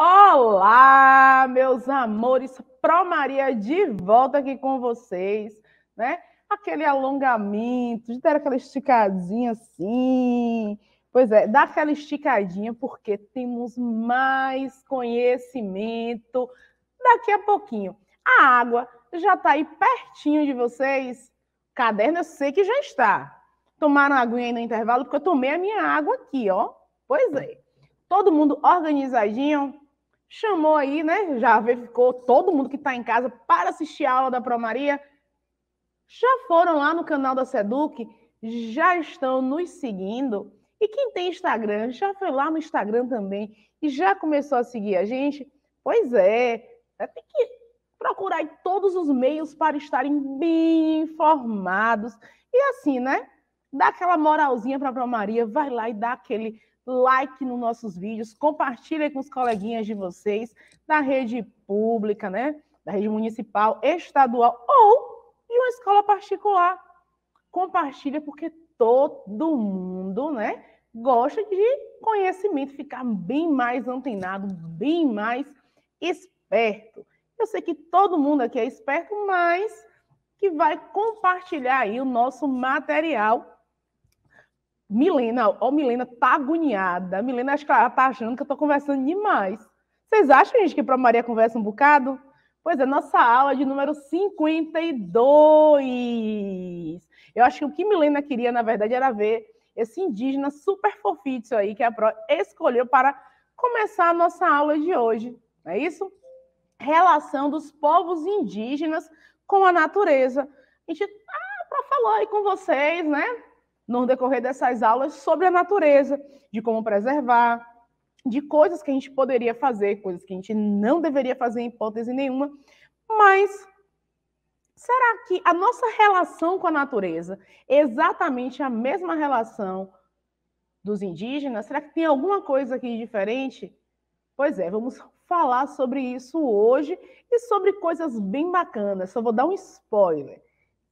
Olá, meus amores, Pro Maria de volta aqui com vocês, né? Aquele alongamento, de ter aquela esticadinha assim. Pois é, dá aquela esticadinha porque temos mais conhecimento daqui a pouquinho. A água já está aí pertinho de vocês. Caderno eu sei que já está. Tomaram aguinha aí no intervalo porque eu tomei a minha água aqui, ó. Pois é. Todo mundo organizadinho? chamou aí, né? Já verificou todo mundo que está em casa para assistir a aula da Promaria. Já foram lá no canal da Seduc, já estão nos seguindo. E quem tem Instagram, já foi lá no Instagram também e já começou a seguir a gente? Pois é, é tem que procurar todos os meios para estarem bem informados. E assim, né? Dá aquela moralzinha para a Maria, vai lá e dá aquele like nos nossos vídeos, compartilha com os coleguinhas de vocês da rede pública, né? Da rede municipal, estadual ou de uma escola particular. Compartilha porque todo mundo, né, gosta de conhecimento, ficar bem mais antenado, bem mais esperto. Eu sei que todo mundo aqui é esperto, mas que vai compartilhar aí o nosso material Milena, ó, Milena tá agoniada. Milena acho que ela tá achando que eu tô conversando demais. Vocês acham, gente, que para Maria conversa um bocado? Pois é, nossa aula de número 52. Eu acho que o que Milena queria, na verdade, era ver esse indígena super fofício aí que a Pro escolheu para começar a nossa aula de hoje. Não é isso? Relação dos povos indígenas com a natureza. A gente, ah, a falou aí com vocês, né? no decorrer dessas aulas sobre a natureza, de como preservar, de coisas que a gente poderia fazer, coisas que a gente não deveria fazer em hipótese nenhuma, mas será que a nossa relação com a natureza é exatamente a mesma relação dos indígenas? Será que tem alguma coisa aqui diferente? Pois é, vamos falar sobre isso hoje e sobre coisas bem bacanas. Só vou dar um spoiler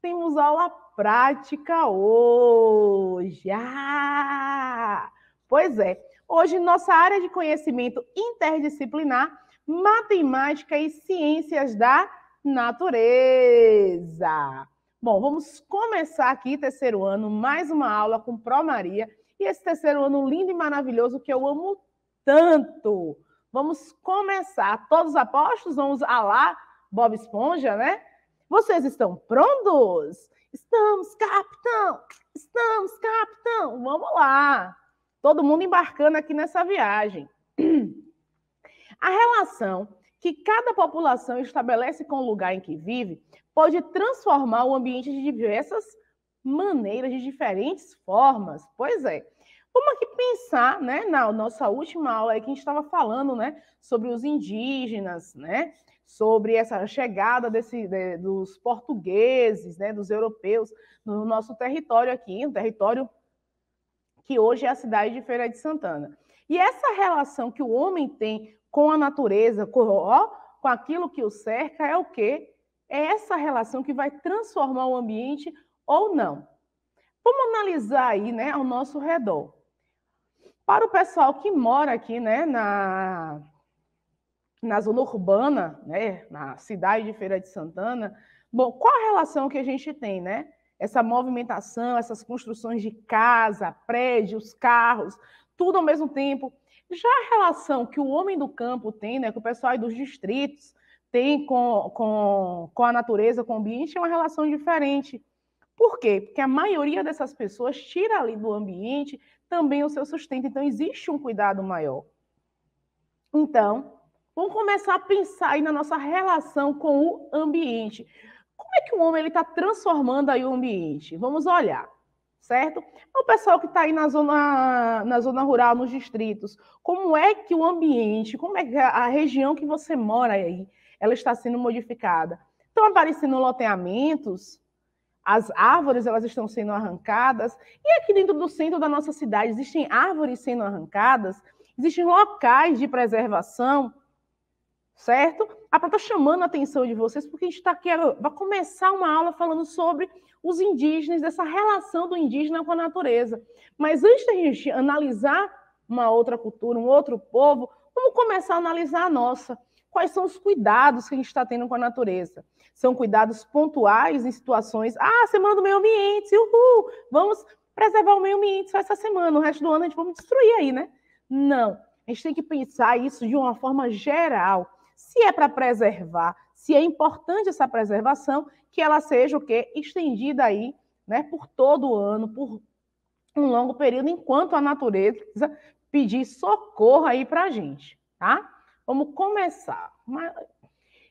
temos aula prática hoje. Ah! Pois é, hoje nossa área de conhecimento interdisciplinar, matemática e ciências da natureza. Bom, vamos começar aqui, terceiro ano, mais uma aula com Pro Maria. E esse terceiro ano lindo e maravilhoso que eu amo tanto. Vamos começar. Todos apostos? Vamos a lá, Bob Esponja, né? Vocês estão prontos? Estamos, capitão! Estamos, capitão! Vamos lá! Todo mundo embarcando aqui nessa viagem. A relação que cada população estabelece com o lugar em que vive pode transformar o ambiente de diversas maneiras, de diferentes formas. Pois é. Vamos aqui pensar, né, na nossa última aula aí que a gente estava falando, né, sobre os indígenas, né, sobre essa chegada desse, dos portugueses, né, dos europeus no nosso território aqui, um território que hoje é a cidade de Feira de Santana. E essa relação que o homem tem com a natureza, com, ó, com aquilo que o cerca, é o quê? É essa relação que vai transformar o ambiente ou não. Vamos analisar aí, né, ao nosso redor. Para o pessoal que mora aqui, né, na na zona urbana, né, na cidade de Feira de Santana, bom, qual a relação que a gente tem, né? Essa movimentação, essas construções de casa, prédios, carros, tudo ao mesmo tempo. Já a relação que o homem do campo tem, né, que o pessoal aí dos distritos tem com, com, com a natureza, com o ambiente, é uma relação diferente. Por quê? Porque a maioria dessas pessoas tira ali do ambiente também o seu sustento. Então, existe um cuidado maior. Então, Vamos começar a pensar aí na nossa relação com o ambiente. Como é que o homem está transformando aí o ambiente? Vamos olhar, certo? O pessoal que está aí na zona, na zona rural, nos distritos, como é que o ambiente, como é que a região que você mora aí, ela está sendo modificada? Estão aparecendo loteamentos, as árvores elas estão sendo arrancadas e aqui dentro do centro da nossa cidade existem árvores sendo arrancadas, existem locais de preservação certo? A está chamando a atenção de vocês, porque a gente está aqui, vai começar uma aula falando sobre os indígenas, dessa relação do indígena com a natureza. Mas antes da gente analisar uma outra cultura, um outro povo, vamos começar a analisar a nossa. Quais são os cuidados que a gente está tendo com a natureza? São cuidados pontuais em situações. Ah, semana do meio ambiente, uhul! Vamos preservar o meio ambiente só essa semana, o resto do ano a gente vai destruir aí, né? Não. A gente tem que pensar isso de uma forma geral se é para preservar, se é importante essa preservação, que ela seja o quê? Estendida aí, né, por todo o ano, por um longo período, enquanto a natureza pedir socorro aí para a gente, tá? Vamos começar.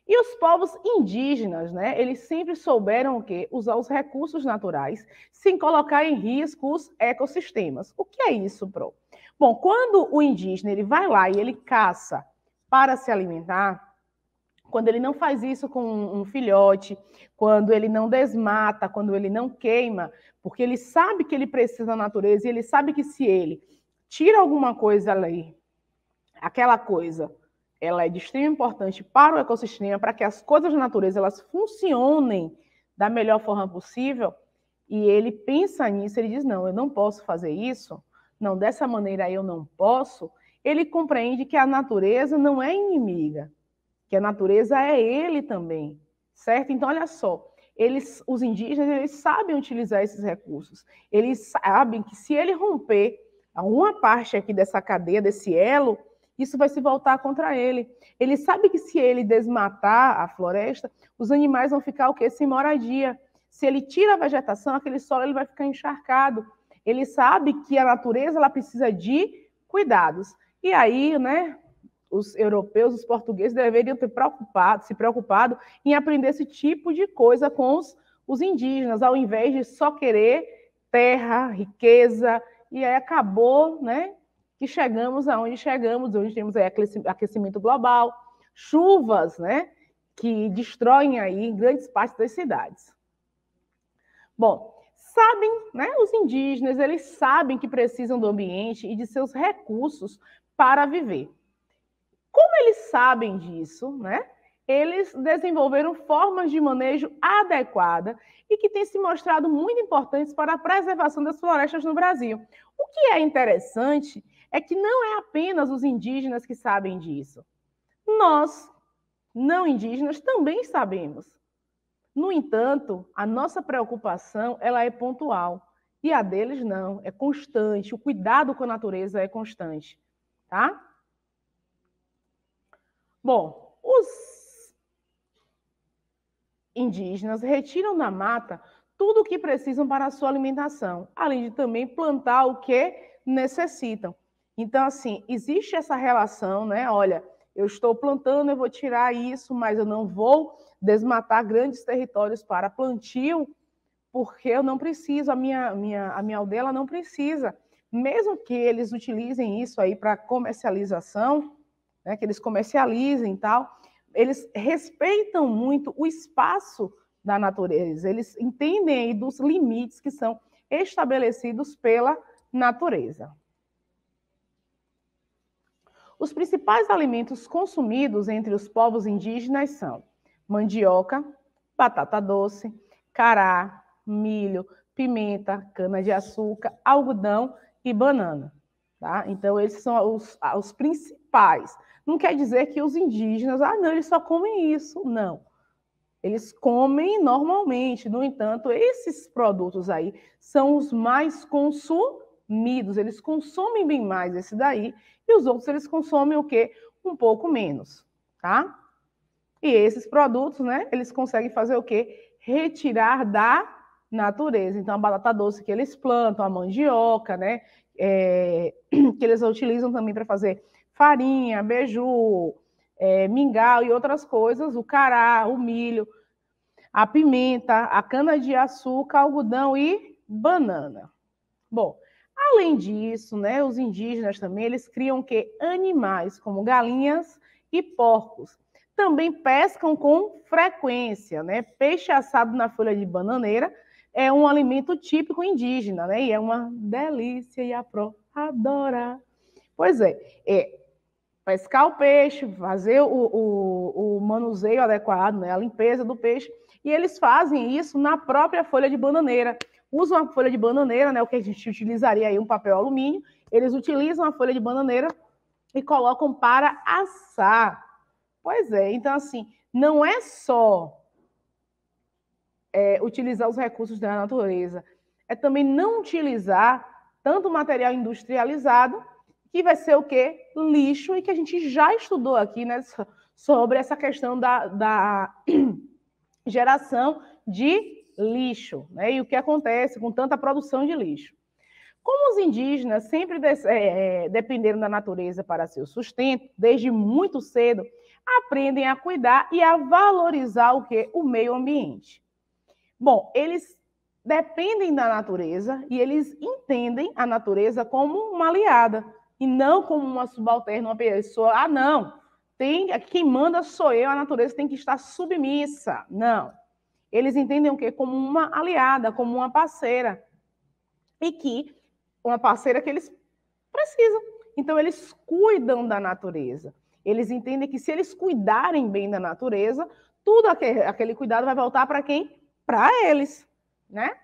E os povos indígenas, né? Eles sempre souberam o quê? Usar os recursos naturais sem colocar em risco os ecossistemas. O que é isso, Pro? Bom, quando o indígena ele vai lá e ele caça para se alimentar, quando ele não faz isso com um filhote, quando ele não desmata, quando ele não queima, porque ele sabe que ele precisa da natureza e ele sabe que se ele tira alguma coisa ali, aquela coisa, ela é de extrema importância para o ecossistema, para que as coisas da natureza elas funcionem da melhor forma possível, e ele pensa nisso, ele diz: "Não, eu não posso fazer isso. Não, dessa maneira eu não posso". Ele compreende que a natureza não é inimiga que a natureza é ele também, certo? Então, olha só, eles, os indígenas, eles sabem utilizar esses recursos. Eles sabem que se ele romper uma parte aqui dessa cadeia, desse elo, isso vai se voltar contra ele. Ele sabe que se ele desmatar a floresta, os animais vão ficar o quê? Sem moradia. Se ele tira a vegetação, aquele solo ele vai ficar encharcado. Ele sabe que a natureza ela precisa de cuidados. E aí, né, os europeus, os portugueses deveriam ter preocupado, se preocupado em aprender esse tipo de coisa com os, os indígenas, ao invés de só querer terra, riqueza, e aí acabou, né, que chegamos aonde chegamos, onde temos aí aquecimento global, chuvas, né, que destroem aí grandes partes das cidades. Bom, sabem, né, os indígenas, eles sabem que precisam do ambiente e de seus recursos para viver. Como eles sabem disso, né? Eles desenvolveram formas de manejo adequada e que têm se mostrado muito importantes para a preservação das florestas no Brasil. O que é interessante é que não é apenas os indígenas que sabem disso. Nós, não indígenas, também sabemos. No entanto, a nossa preocupação ela é pontual e a deles não, é constante. O cuidado com a natureza é constante, tá? Bom, os indígenas retiram da mata tudo o que precisam para a sua alimentação, além de também plantar o que necessitam. Então, assim, existe essa relação, né? Olha, eu estou plantando, eu vou tirar isso, mas eu não vou desmatar grandes territórios para plantio, porque eu não preciso, a minha, minha, a minha aldeia não precisa. Mesmo que eles utilizem isso aí para comercialização, né, que eles comercializem e tal, eles respeitam muito o espaço da natureza, eles entendem aí dos limites que são estabelecidos pela natureza. Os principais alimentos consumidos entre os povos indígenas são mandioca, batata doce, cará, milho, pimenta, cana-de-açúcar, algodão e banana. Tá? Então, esses são os, os principais não quer dizer que os indígenas, ah, não, eles só comem isso. Não. Eles comem normalmente, no entanto, esses produtos aí são os mais consumidos, eles consomem bem mais esse daí, e os outros eles consomem o quê? Um pouco menos, tá? E esses produtos, né, eles conseguem fazer o quê? Retirar da natureza. Então, a batata doce que eles plantam, a mandioca, né, é, que eles utilizam também para fazer farinha, beiju, é, mingau e outras coisas, o cará, o milho, a pimenta, a cana-de-açúcar, algodão e banana. Bom, além disso, né, os indígenas também, eles criam que animais como galinhas e porcos. Também pescam com frequência, né? Peixe assado na folha de bananeira é um alimento típico indígena, né? E é uma delícia e a pro adora. Pois é, é pescar o peixe, fazer o, o, o manuseio adequado, né, a limpeza do peixe, e eles fazem isso na própria folha de bananeira. Usam a folha de bananeira, né, o que a gente utilizaria aí, um papel alumínio, eles utilizam a folha de bananeira e colocam para assar. Pois é, então assim, não é só é, utilizar os recursos da natureza, é também não utilizar tanto material industrializado que vai ser o quê? Lixo, e que a gente já estudou aqui né, sobre essa questão da, da geração de lixo, né, e o que acontece com tanta produção de lixo. Como os indígenas sempre é, é, dependeram da natureza para seu sustento, desde muito cedo, aprendem a cuidar e a valorizar o que? O meio ambiente. Bom, eles dependem da natureza e eles entendem a natureza como uma aliada, e não como uma subalterna, uma pessoa. Ah, não, tem, quem manda sou eu, a natureza tem que estar submissa. Não. Eles entendem o quê? Como uma aliada, como uma parceira. E que uma parceira que eles precisam. Então, eles cuidam da natureza. Eles entendem que se eles cuidarem bem da natureza, tudo aquele, aquele cuidado vai voltar para quem? Para eles, né?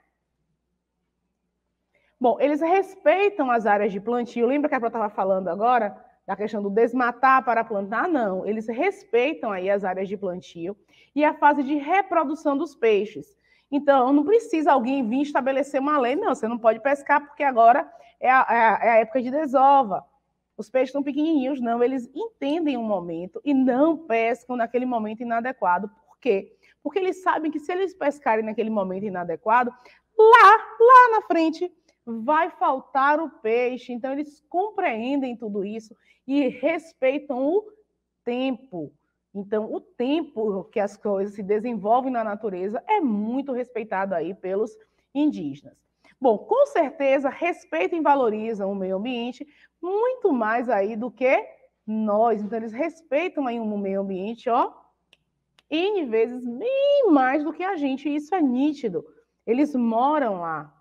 Bom, eles respeitam as áreas de plantio. Lembra que a Pro estava falando agora da questão do desmatar para plantar? Não, eles respeitam aí as áreas de plantio e a fase de reprodução dos peixes. Então, não precisa alguém vir estabelecer uma lei, não. Você não pode pescar porque agora é a, é a é época de desova. Os peixes estão pequenininhos, não. Eles entendem o um momento e não pescam naquele momento inadequado. Por quê? Porque eles sabem que se eles pescarem naquele momento inadequado, lá, lá na frente, vai faltar o peixe. Então, eles compreendem tudo isso e respeitam o tempo. Então, o tempo que as coisas se desenvolvem na natureza é muito respeitado aí pelos indígenas. Bom, com certeza respeitam e valorizam o meio ambiente muito mais aí do que nós. Então, eles respeitam aí o meio ambiente, ó, N vezes bem mais do que a gente. Isso é nítido. Eles moram lá,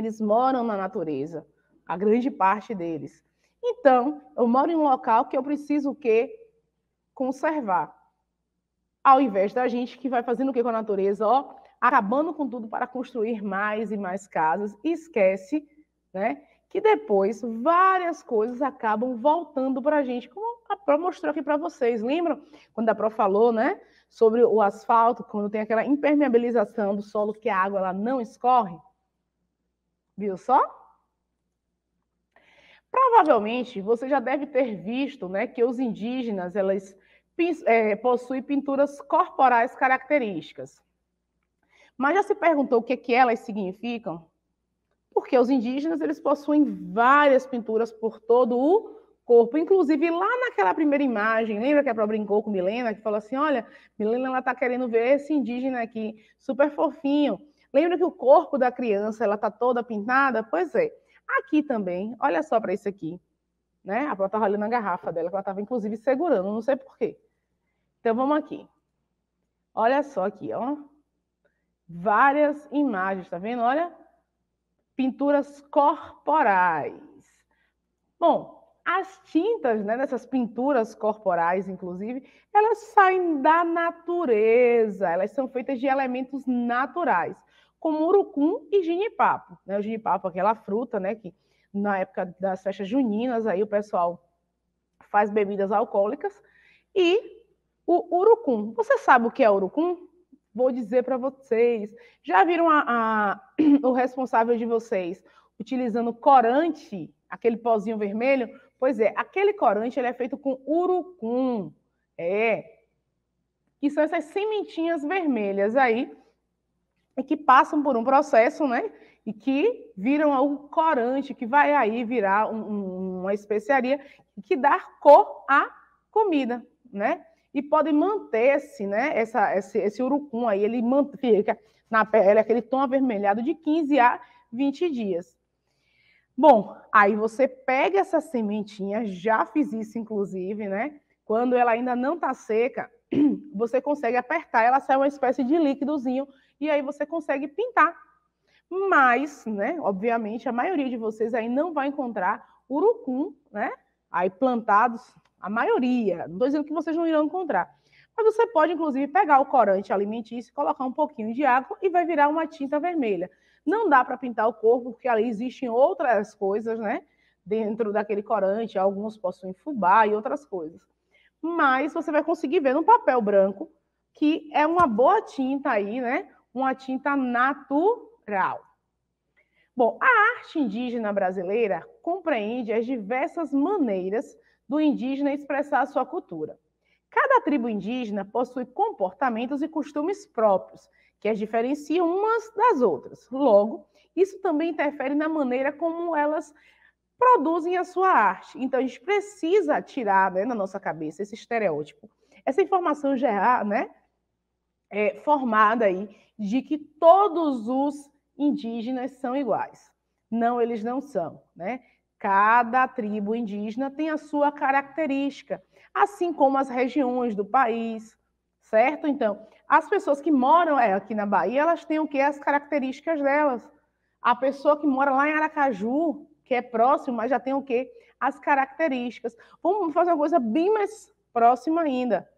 eles moram na natureza, a grande parte deles. Então, eu moro em um local que eu preciso o quê? Conservar. Ao invés da gente que vai fazendo o quê com a natureza? Ó, acabando com tudo para construir mais e mais casas e esquece, né? Que depois várias coisas acabam voltando para a gente, como a Pro mostrou aqui para vocês. Lembram quando a Pro falou, né? Sobre o asfalto, quando tem aquela impermeabilização do solo que a água ela não escorre? Viu só? Provavelmente você já deve ter visto né, que os indígenas elas, é, possuem pinturas corporais características. Mas já se perguntou o que, que elas significam? Porque os indígenas eles possuem várias pinturas por todo o corpo. Inclusive, lá naquela primeira imagem, lembra que a própria brincou com Milena, que falou assim: olha, Milena ela está querendo ver esse indígena aqui, super fofinho. Lembra que o corpo da criança ela tá toda pintada? Pois é. Aqui também, olha só para isso aqui. Né? A estava olhando a garrafa dela, que ela estava inclusive segurando, não sei porquê. Então vamos aqui. Olha só aqui, ó. Várias imagens, tá vendo? Olha. Pinturas corporais. Bom, as tintas, né, dessas pinturas corporais, inclusive, elas saem da natureza, elas são feitas de elementos naturais como urucum e ginipapo. Né? O ginipapo, aquela fruta, né? Que na época das festas juninas, aí o pessoal faz bebidas alcoólicas. E o urucum. Você sabe o que é urucum? Vou dizer para vocês. Já viram a, a, o responsável de vocês utilizando corante, aquele pozinho vermelho? Pois é, aquele corante ele é feito com urucum. É. Que são essas sementinhas vermelhas aí é que passam por um processo, né? E que viram algo corante, que vai aí virar um, uma especiaria que dá cor à comida, né? E pode manter-se, né? Essa, esse, esse urucum aí, ele fica na pele, aquele tom avermelhado de 15 a 20 dias. Bom, aí você pega essa sementinha, já fiz isso inclusive, né? Quando ela ainda não tá seca, você consegue apertar, ela sai uma espécie de líquidozinho e aí você consegue pintar. Mas, né, obviamente, a maioria de vocês aí não vai encontrar urucum, né? Aí plantados, a maioria. Não estou dizendo que vocês não irão encontrar. Mas você pode, inclusive, pegar o corante alimentício, colocar um pouquinho de água e vai virar uma tinta vermelha. Não dá para pintar o corpo, porque ali existem outras coisas, né? Dentro daquele corante, alguns possuem fubá e outras coisas. Mas você vai conseguir ver no papel branco que é uma boa tinta aí, né? uma tinta natural. Bom, a arte indígena brasileira compreende as diversas maneiras do indígena expressar a sua cultura. Cada tribo indígena possui comportamentos e costumes próprios, que as diferenciam umas das outras. Logo, isso também interfere na maneira como elas produzem a sua arte. Então, a gente precisa tirar né, na nossa cabeça esse estereótipo. Essa informação geral, né, é, formada aí de que todos os indígenas são iguais. Não, eles não são, né? Cada tribo indígena tem a sua característica, assim como as regiões do país, certo? Então, as pessoas que moram é, aqui na Bahia, elas têm o que? As características delas. A pessoa que mora lá em Aracaju, que é próximo, mas já tem o que? As características. Vamos fazer uma coisa bem mais próxima ainda.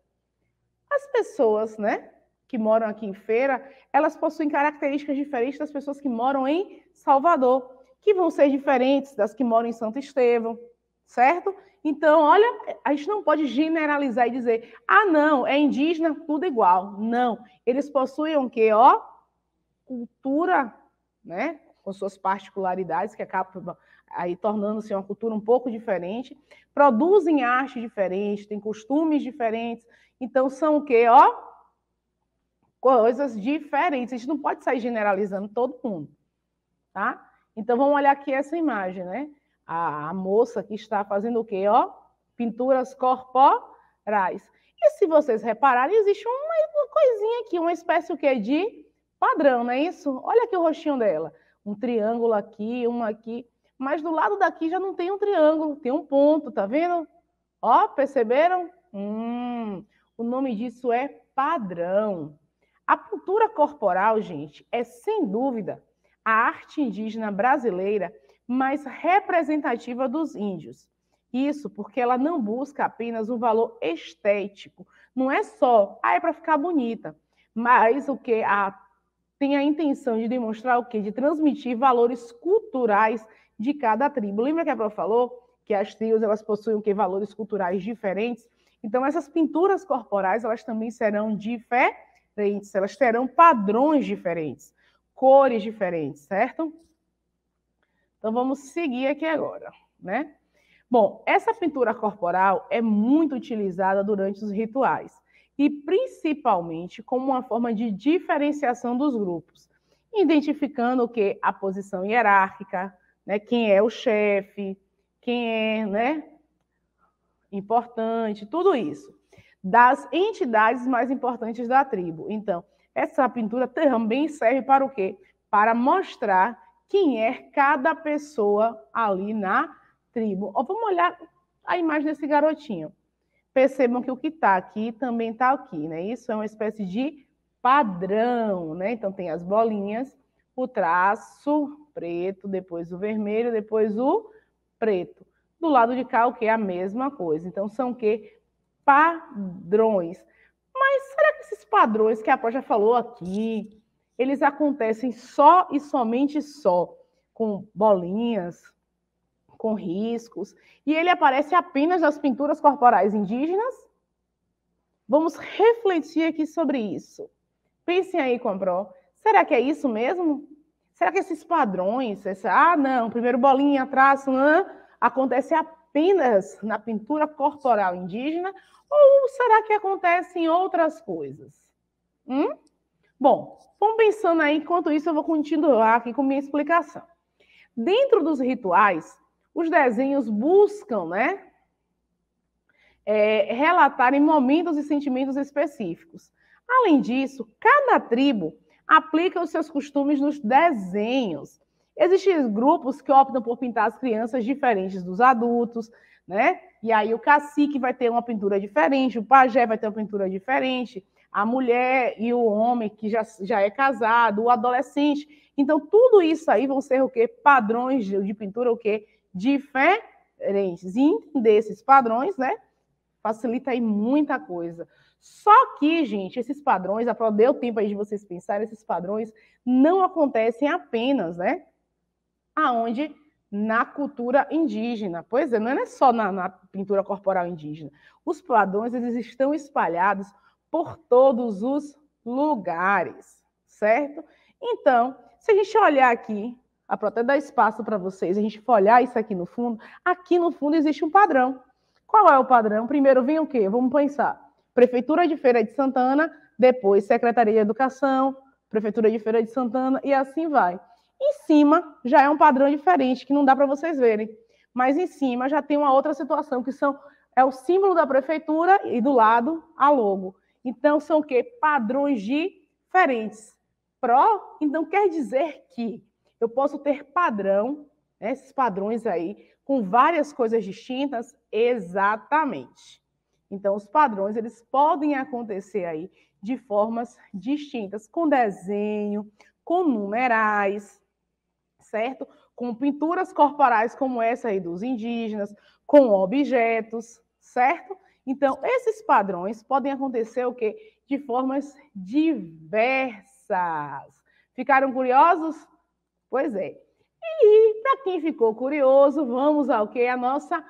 As pessoas, né? que moram aqui em Feira, elas possuem características diferentes das pessoas que moram em Salvador, que vão ser diferentes das que moram em Santo Estevão, certo? Então, olha, a gente não pode generalizar e dizer, ah, não, é indígena, tudo igual. Não. Eles possuem o quê? Ó, cultura, né? Com suas particularidades, que acaba aí tornando-se uma cultura um pouco diferente. Produzem arte diferente, têm costumes diferentes. Então, são o quê? Ó, coisas diferentes. A gente não pode sair generalizando todo mundo, tá? Então vamos olhar aqui essa imagem, né? A, a moça que está fazendo o quê? Ó, pinturas corporais. E se vocês repararem, existe uma, coisinha aqui, uma espécie o quê? de padrão, não é isso? Olha aqui o rostinho dela. Um triângulo aqui, uma aqui. Mas do lado daqui já não tem um triângulo, tem um ponto, tá vendo? Ó, perceberam? Hum, o nome disso é padrão. A pintura corporal, gente, é sem dúvida a arte indígena brasileira mais representativa dos índios. Isso porque ela não busca apenas um valor estético, não é só, ah, é para ficar bonita, mas o que a, tem a intenção de demonstrar o quê? De transmitir valores culturais de cada tribo. Lembra que a Pro falou que as tribos elas possuem o que valores culturais diferentes? Então essas pinturas corporais elas também serão diferentes diferentes, elas terão padrões diferentes, cores diferentes, certo? Então vamos seguir aqui agora, né? Bom, essa pintura corporal é muito utilizada durante os rituais e principalmente como uma forma de diferenciação dos grupos, identificando o que a posição hierárquica, né, quem é o chefe, quem é, né, importante, tudo isso das entidades mais importantes da tribo. Então, essa pintura também serve para o quê? Para mostrar quem é cada pessoa ali na tribo. Ó, vamos olhar a imagem desse garotinho. Percebam que o que está aqui também está aqui, né? Isso é uma espécie de padrão, né? Então tem as bolinhas, o traço preto, depois o vermelho, depois o preto. Do lado de cá, o que? é A mesma coisa. Então são que padrões. Mas será que esses padrões que a Pó já falou aqui, eles acontecem só e somente só com bolinhas, com riscos, e ele aparece apenas nas pinturas corporais indígenas? Vamos refletir aqui sobre isso. Pensem aí, Compró. Será que é isso mesmo? Será que esses padrões, ah, não, primeiro bolinha, traço, não, acontece apenas apenas na pintura corporal indígena ou será que acontece em outras coisas? Hum? Bom, vamos pensando aí, enquanto isso eu vou continuar aqui com minha explicação. Dentro dos rituais, os desenhos buscam, né, é, em momentos e sentimentos específicos. Além disso, cada tribo aplica os seus costumes nos desenhos, Existem grupos que optam por pintar as crianças diferentes dos adultos, né? E aí o cacique vai ter uma pintura diferente, o pajé vai ter uma pintura diferente, a mulher e o homem que já, já é casado, o adolescente. Então, tudo isso aí vão ser o quê? Padrões de, de pintura, o quê? Diferentes. E entender esses padrões, né? Facilita aí muita coisa. Só que, gente, esses padrões, deu tempo aí de vocês pensarem, esses padrões não acontecem apenas, né? aonde na cultura indígena. Pois é, não é só na, na pintura corporal indígena. Os padrões eles estão espalhados por todos os lugares, certo? Então, se a gente olhar aqui, a até dar espaço para vocês, a gente for olhar isso aqui no fundo, aqui no fundo existe um padrão. Qual é o padrão? Primeiro vem o quê? Vamos pensar. Prefeitura de Feira de Santana, depois Secretaria de Educação, Prefeitura de Feira de Santana e assim vai. Em cima já é um padrão diferente que não dá para vocês verem, mas em cima já tem uma outra situação que são é o símbolo da prefeitura e do lado a logo. Então são o quê? Padrões diferentes. Pro, então quer dizer que eu posso ter padrão, né, esses padrões aí, com várias coisas distintas? Exatamente. Então, os padrões, eles podem acontecer aí de formas distintas, com desenho, com numerais, certo? Com pinturas corporais como essa aí dos indígenas, com objetos, certo? Então, esses padrões podem acontecer o quê? De formas diversas. Ficaram curiosos? Pois é. E para quem ficou curioso, vamos ao que A nossa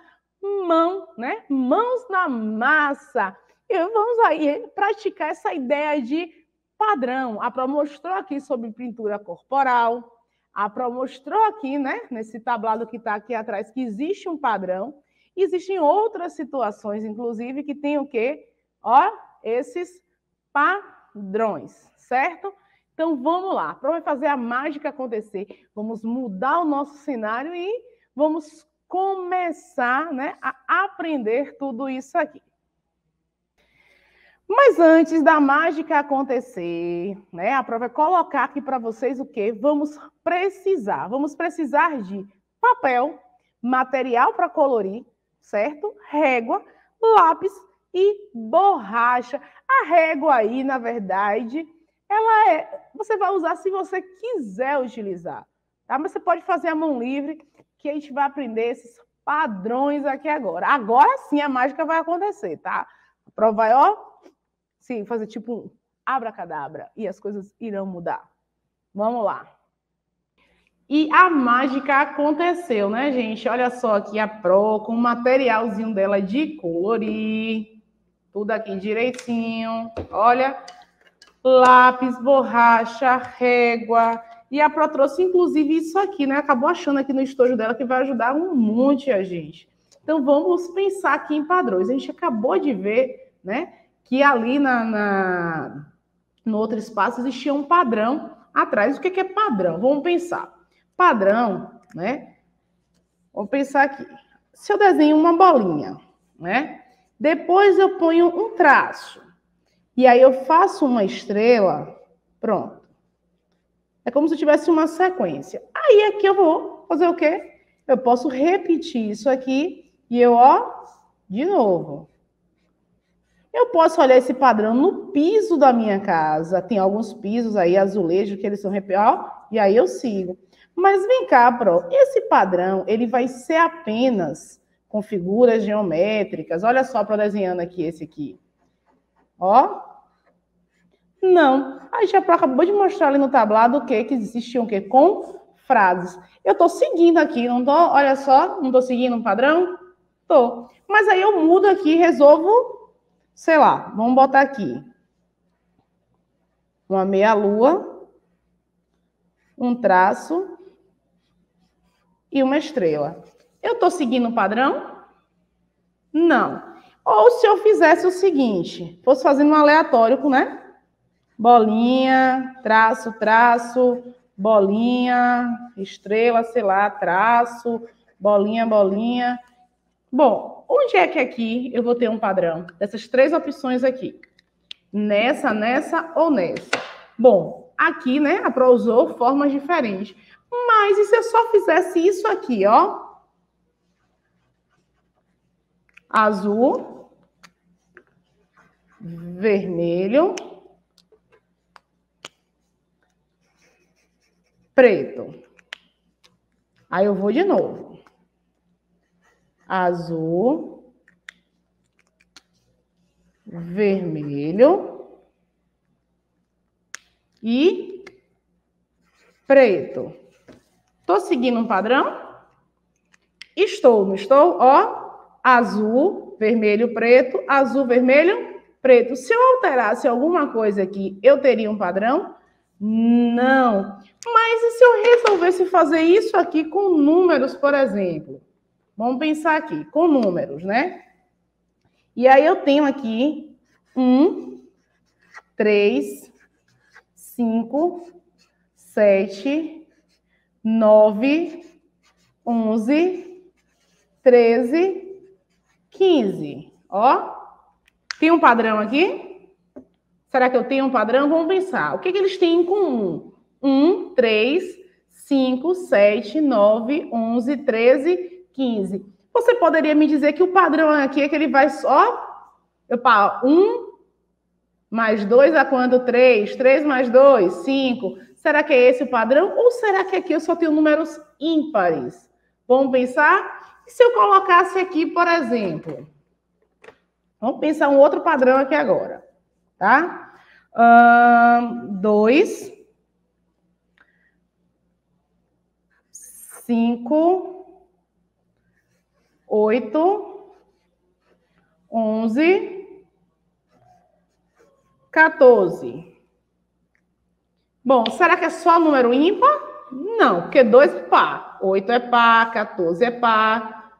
mão, né? Mãos na massa. E vamos aí praticar essa ideia de padrão. A Pro mostrou aqui sobre pintura corporal, a Pro mostrou aqui, né, nesse tablado que está aqui atrás, que existe um padrão. Existem outras situações, inclusive, que tem o quê? Ó, esses padrões, certo? Então vamos lá, para fazer a mágica acontecer, vamos mudar o nosso cenário e vamos começar né, a aprender tudo isso aqui. Mas antes da mágica acontecer, né? A prova é colocar aqui para vocês o que vamos precisar. Vamos precisar de papel, material para colorir, certo? Régua, lápis e borracha. A régua aí, na verdade, ela é, você vai usar se você quiser utilizar, tá? Mas você pode fazer a mão livre, que a gente vai aprender esses padrões aqui agora. Agora sim a mágica vai acontecer, tá? A prova vai, é, ó, Sim, fazer tipo um abracadabra e as coisas irão mudar. Vamos lá. E a mágica aconteceu, né, gente? Olha só aqui a Pro com o materialzinho dela de colorir. Tudo aqui direitinho. Olha, lápis, borracha, régua. E a Pro trouxe, inclusive, isso aqui, né? Acabou achando aqui no estojo dela que vai ajudar um monte a gente. Então, vamos pensar aqui em padrões. A gente acabou de ver, né? que ali na, na, no outro espaço existia um padrão atrás. O é que é padrão? Vamos pensar. Padrão, né? Vamos pensar aqui. Se eu desenho uma bolinha, né? Depois eu ponho um traço. E aí eu faço uma estrela, pronto. É como se eu tivesse uma sequência. Aí aqui é eu vou fazer o quê? Eu posso repetir isso aqui e eu, ó, de novo. Eu posso olhar esse padrão no piso da minha casa. Tem alguns pisos aí, azulejo, que eles são ó, e aí eu sigo. Mas vem cá, Pro, esse padrão, ele vai ser apenas com figuras geométricas. Olha só, Pro, desenhando aqui esse aqui. Ó. Não. A gente acabou de mostrar ali no tablado o que que existiam o que com frases. Eu estou seguindo aqui, não tô, olha só, não estou seguindo um padrão? Tô. Mas aí eu mudo aqui, resolvo sei lá, vamos botar aqui uma meia-lua, um traço e uma estrela. Eu estou seguindo o padrão? Não. Ou se eu fizesse o seguinte, fosse fazendo um aleatório, né? Bolinha, traço, traço, bolinha, estrela, sei lá, traço, bolinha, bolinha. Bom, Onde é que aqui eu vou ter um padrão? Dessas três opções aqui. Nessa, nessa ou nessa. Bom, aqui, né, a Pro usou formas diferentes. Mas e se eu só fizesse isso aqui, ó? Azul, vermelho, preto. Aí eu vou de novo azul, vermelho e preto. Tô seguindo um padrão? Estou, não estou? Ó, azul, vermelho, preto, azul, vermelho, preto. Se eu alterasse alguma coisa aqui, eu teria um padrão? Não. Mas e se eu resolvesse fazer isso aqui com números, por exemplo? Vamos pensar aqui, com números, né? E aí eu tenho aqui 1, 3, 5, 7, 9, 11, 13, 15. Ó, tem um padrão aqui? Será que eu tenho um padrão? Vamos pensar. O que, que eles têm em comum? 1, 3, 5, 7, 9, 11, 13, 15. 15. Você poderia me dizer que o padrão aqui é que ele vai só. Opa, 1 mais 2 a quando? 3. 3 mais 2, 5. Será que é esse o padrão? Ou será que aqui eu só tenho números ímpares? Vamos pensar? E se eu colocasse aqui, por exemplo. Vamos pensar um outro padrão aqui agora, tá? 2. Um, 5 8, 11, 14. Bom, será que é só número ímpar? Não, porque 2 é par, 8 é par, 14 é par.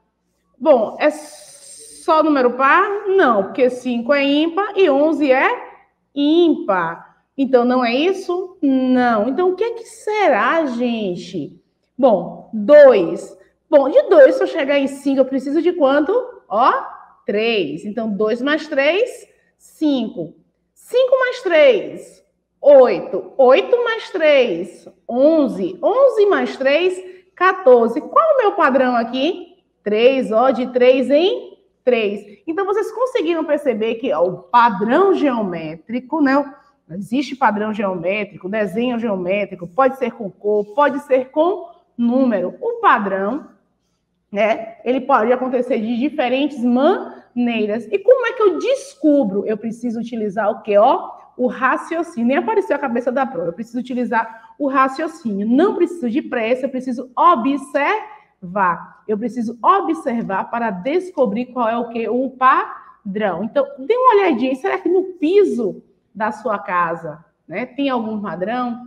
Bom, é só número par? Não, porque 5 é ímpar e 11 é ímpar. Então, não é isso? Não. Então, o que, é que será, gente? Bom, 2 Bom, de 2, se eu chegar em 5, eu preciso de quanto? Ó, 3. Então, 2 mais 3, 5. 5 mais 3, 8. 8 mais 3, 11. 11 mais 3, 14. Qual o meu padrão aqui? 3, ó, de 3 em 3. Então, vocês conseguiram perceber que ó, o padrão geométrico, né? Existe padrão geométrico, desenho geométrico, pode ser com cor, pode ser com número. O padrão né? Ele pode acontecer de diferentes maneiras. E como é que eu descubro? Eu preciso utilizar o quê? ó? O raciocínio. Nem apareceu a cabeça da prova. Eu preciso utilizar o raciocínio. Não preciso de pressa, eu preciso observar. Eu preciso observar para descobrir qual é o que o padrão. Então, dê uma olhadinha, será que no piso da sua casa, né, tem algum padrão?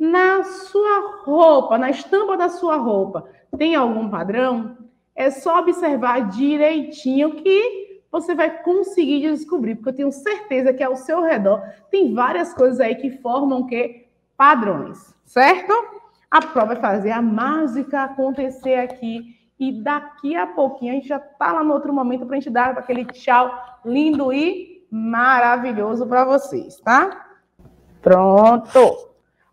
na sua roupa, na estampa da sua roupa, tem algum padrão? É só observar direitinho que você vai conseguir descobrir, porque eu tenho certeza que ao seu redor tem várias coisas aí que formam que padrões, certo? A prova é fazer a mágica acontecer aqui e daqui a pouquinho a gente já tá lá no outro momento para a gente dar aquele tchau lindo e maravilhoso para vocês, tá? Pronto.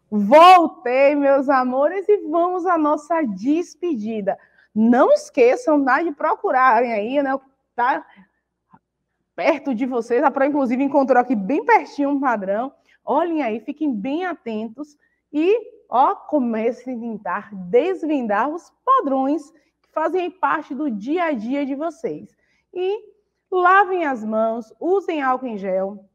Voltei, meus amores, e vamos à nossa despedida. Não esqueçam né, de procurarem aí, né? Tá perto de vocês. A Pro, inclusive, encontrou aqui bem pertinho um padrão. Olhem aí, fiquem bem atentos e ó, comecem a tentar desvendar os padrões que fazem parte do dia a dia de vocês. E lavem as mãos, usem álcool em gel,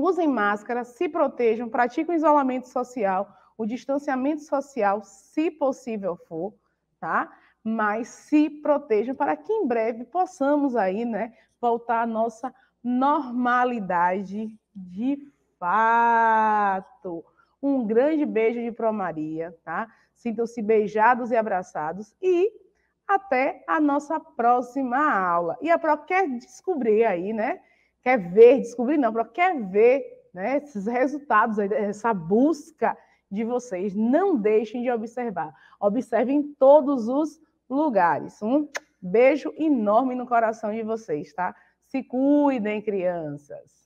usem máscara, se protejam, pratiquem o isolamento social, o distanciamento social, se possível for, tá? Mas se protejam para que em breve possamos aí, né, voltar à nossa normalidade de fato. Um grande beijo de Pro Maria, tá? Sintam-se beijados e abraçados e até a nossa próxima aula. E a Pro quer descobrir aí, né? quer ver, descobrir não, quer ver né, esses resultados, essa busca de vocês. Não deixem de observar. Observem em todos os lugares. Um beijo enorme no coração de vocês, tá? Se cuidem, crianças.